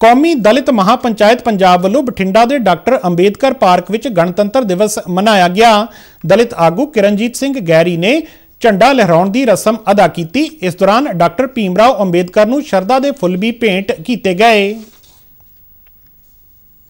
ਕੌਮੀ ਦਲਿਤ ਮਹਾਪੰਚਾਇਤ ਪੰਜਾਬ ਵੱਲੋਂ ਬਠਿੰਡਾ ਦੇ ਡਾਕਟਰ ਅੰਬੇਦਕਰ ਪਾਰਕ ਵਿੱਚ ਗਣਤੰਤਰ ਦਿਵਸ ਮਨਾਇਆ ਗਿਆ ਦਲਿਤ ਆਗੂ ਕਿਰਨਜੀਤ ਸਿੰਘ ਗੈਰੀ ਨੇ ਝੰਡਾ ਲਹਿਰਾਉਣ ਦੀ ਰਸਮ ਅਦਾ ਕੀਤੀ ਇਸ ਦੌਰਾਨ ਡਾਕਟਰ ਭੀਮਰਾਓ ਅੰਬੇਦਕਰ ਨੂੰ ਸ਼ਰਧਾ ਦੇ ਫੁੱਲ ਵੀ ਭੇਂਟ ਕੀਤੇ ਗਏ